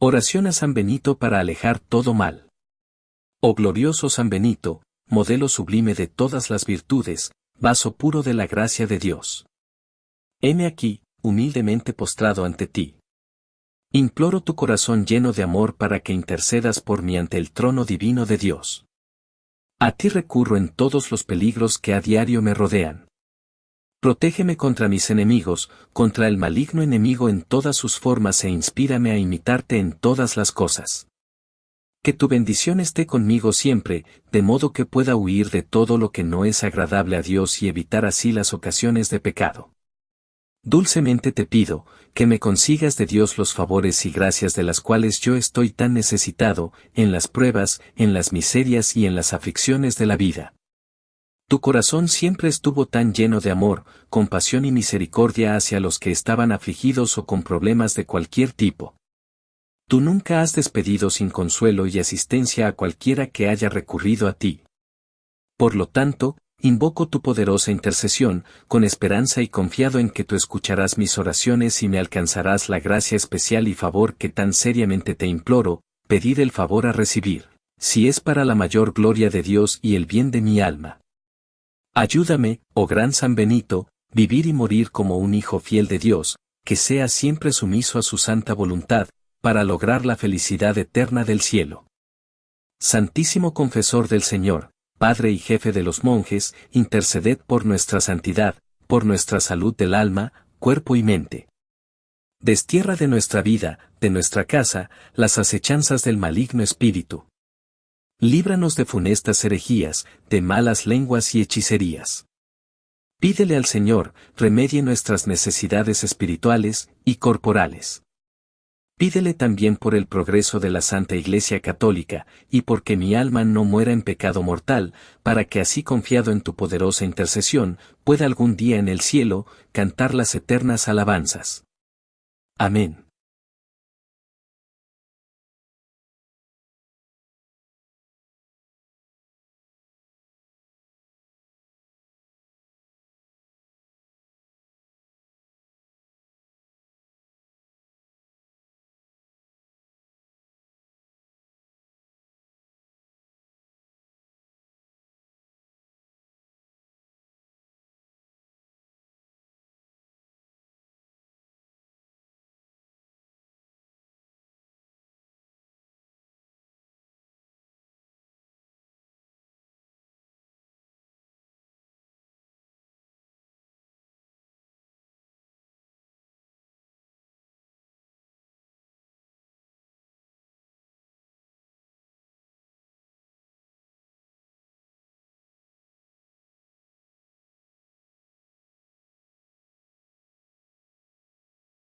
Oración a San Benito para alejar todo mal. Oh glorioso San Benito, modelo sublime de todas las virtudes, vaso puro de la gracia de Dios. Heme aquí, humildemente postrado ante ti. Imploro tu corazón lleno de amor para que intercedas por mí ante el trono divino de Dios. A ti recurro en todos los peligros que a diario me rodean. Protégeme contra mis enemigos, contra el maligno enemigo en todas sus formas e inspírame a imitarte en todas las cosas. Que tu bendición esté conmigo siempre, de modo que pueda huir de todo lo que no es agradable a Dios y evitar así las ocasiones de pecado. Dulcemente te pido, que me consigas de Dios los favores y gracias de las cuales yo estoy tan necesitado, en las pruebas, en las miserias y en las aflicciones de la vida. Tu corazón siempre estuvo tan lleno de amor, compasión y misericordia hacia los que estaban afligidos o con problemas de cualquier tipo. Tú nunca has despedido sin consuelo y asistencia a cualquiera que haya recurrido a ti. Por lo tanto, invoco tu poderosa intercesión, con esperanza y confiado en que tú escucharás mis oraciones y me alcanzarás la gracia especial y favor que tan seriamente te imploro, pedir el favor a recibir, si es para la mayor gloria de Dios y el bien de mi alma. Ayúdame, oh gran San Benito, vivir y morir como un hijo fiel de Dios, que sea siempre sumiso a su santa voluntad, para lograr la felicidad eterna del cielo. Santísimo Confesor del Señor, Padre y Jefe de los monjes, interceded por nuestra santidad, por nuestra salud del alma, cuerpo y mente. Destierra de nuestra vida, de nuestra casa, las acechanzas del maligno espíritu, líbranos de funestas herejías, de malas lenguas y hechicerías. Pídele al Señor, remedie nuestras necesidades espirituales y corporales. Pídele también por el progreso de la Santa Iglesia Católica, y porque mi alma no muera en pecado mortal, para que así confiado en tu poderosa intercesión, pueda algún día en el cielo cantar las eternas alabanzas. Amén.